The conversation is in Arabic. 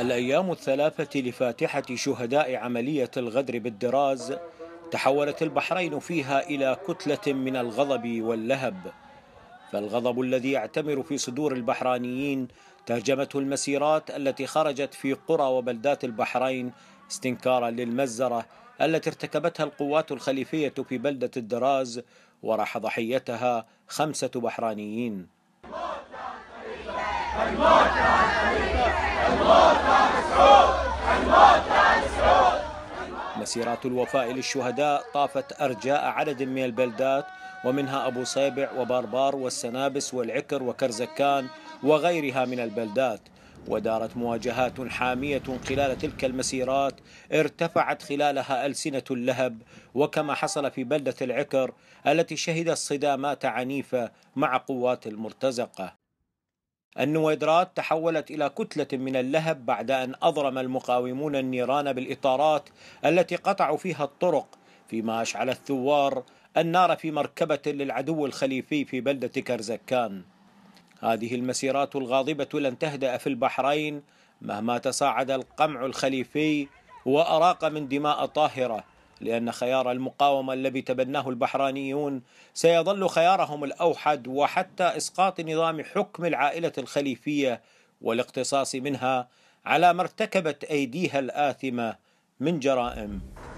الأيام الثلاثة لفاتحة شهداء عملية الغدر بالدراز تحولت البحرين فيها إلى كتلة من الغضب واللهب فالغضب الذي يعتمر في صدور البحرانيين ترجمته المسيرات التي خرجت في قرى وبلدات البحرين استنكارا للمزرة التي ارتكبتها القوات الخليفية في بلدة الدراز وراح ضحيتها خمسة بحرانيين الموت مسيرات الوفاء للشهداء طافت أرجاء عدد من البلدات ومنها أبو صيبع وبربار والسنابس والعكر وكرزكان وغيرها من البلدات ودارت مواجهات حامية خلال تلك المسيرات ارتفعت خلالها ألسنة اللهب وكما حصل في بلدة العكر التي شهدت صدامات عنيفة مع قوات المرتزقة النويدرات تحولت إلى كتلة من اللهب بعد أن أضرم المقاومون النيران بالإطارات التي قطعوا فيها الطرق فيما أشعل الثوار النار في مركبة للعدو الخليفي في بلدة كرزكان هذه المسيرات الغاضبة لن تهدأ في البحرين مهما تصاعد القمع الخليفي وأراق من دماء طاهرة لأن خيار المقاومة الذي تبناه البحرانيون سيظل خيارهم الأوحد وحتى إسقاط نظام حكم العائلة الخليفية والاقتصاص منها على ما ارتكبت أيديها الآثمة من جرائم